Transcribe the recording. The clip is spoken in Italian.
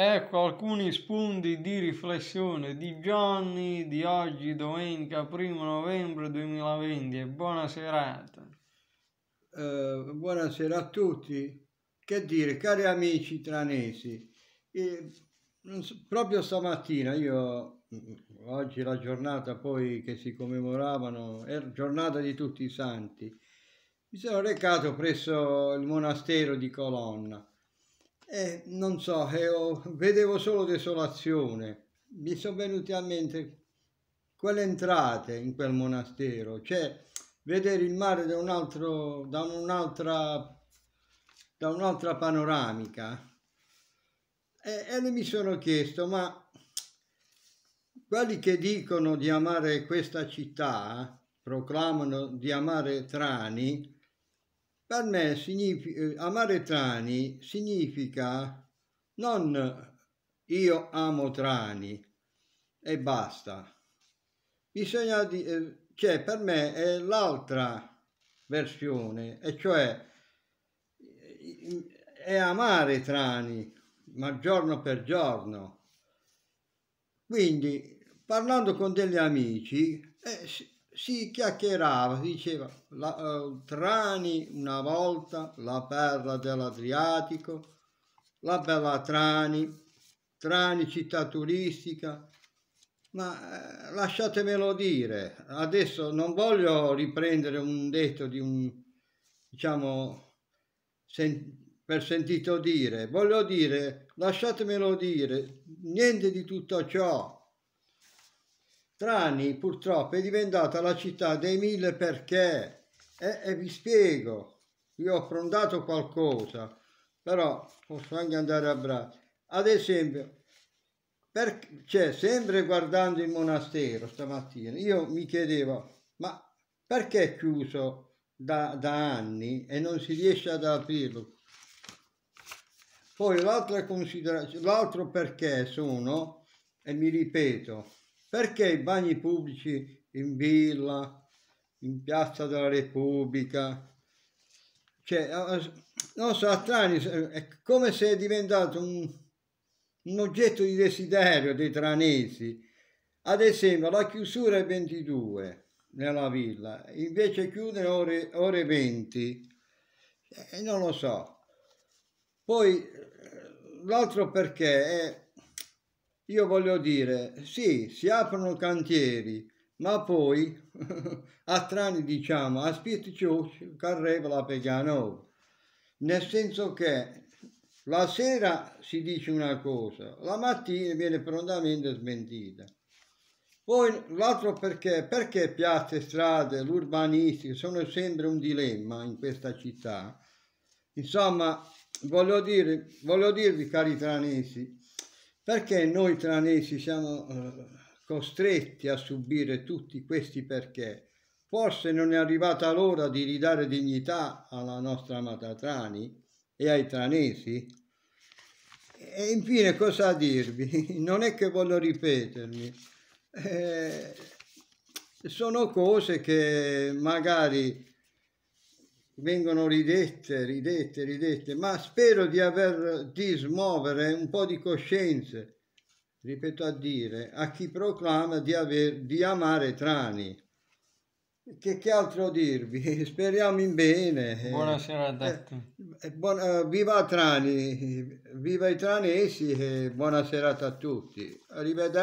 Ecco alcuni spunti di riflessione di Johnny di oggi, domenica 1 novembre 2020 e buona serata. Eh, buonasera a tutti. Che dire, cari amici tranesi, eh, proprio stamattina io, oggi la giornata poi che si commemoravano, è giornata di tutti i santi, mi sono recato presso il monastero di Colonna eh, non so, io eh, vedevo solo desolazione. Mi sono venute a mente quelle entrate in quel monastero, cioè vedere il mare da un'altra da un'altra da un'altra panoramica. E, e mi sono chiesto, ma quelli che dicono di amare questa città, proclamano di amare Trani, per me significa, eh, amare Trani significa non io amo Trani e basta. Bisogna dire, eh, cioè per me è l'altra versione, e cioè eh, è amare Trani, ma giorno per giorno. Quindi parlando con degli amici, eh, si chiacchierava, si diceva la, uh, Trani una volta, la perla dell'Adriatico, la bella Trani, Trani città turistica, ma eh, lasciatemelo dire, adesso non voglio riprendere un detto di un, diciamo, sen per sentito dire, voglio dire, lasciatemelo dire, niente di tutto ciò, Trani purtroppo è diventata la città dei mille perché e, e vi spiego io ho affrontato qualcosa però posso anche andare a braccio ad esempio per, cioè, sempre guardando il monastero stamattina io mi chiedevo ma perché è chiuso da, da anni e non si riesce ad aprirlo poi l'altro perché sono e mi ripeto perché i bagni pubblici in villa, in piazza della Repubblica, cioè, non so, Trani è come se è diventato un, un oggetto di desiderio dei tranesi. Ad esempio, la chiusura è 22 nella villa, invece chiude ore, ore 20, eh, non lo so. Poi eh, l'altro perché è io voglio dire, sì, si aprono cantieri, ma poi a strani diciamo, a aspettici carrevola pegano, nel senso che la sera si dice una cosa, la mattina viene prontamente smentita. Poi l'altro perché, perché piazze, strade, l'urbanistica sono sempre un dilemma in questa città. Insomma, voglio, dire, voglio dirvi cari tranesi, perché noi tranesi siamo eh, costretti a subire tutti questi perché? Forse non è arrivata l'ora di ridare dignità alla nostra amata Trani e ai tranesi? E infine cosa dirvi? Non è che voglio ripetermi. Eh, sono cose che magari vengono ridette, ridette, ridette, ma spero di, aver, di smuovere un po' di coscienze, ripeto a dire, a chi proclama di, aver, di amare Trani. Che, che, altro dirvi? Speriamo in bene. Buonasera a tutti. Eh, eh, buona, viva Trani, viva i tranesi e buona serata a tutti. Arrivederci.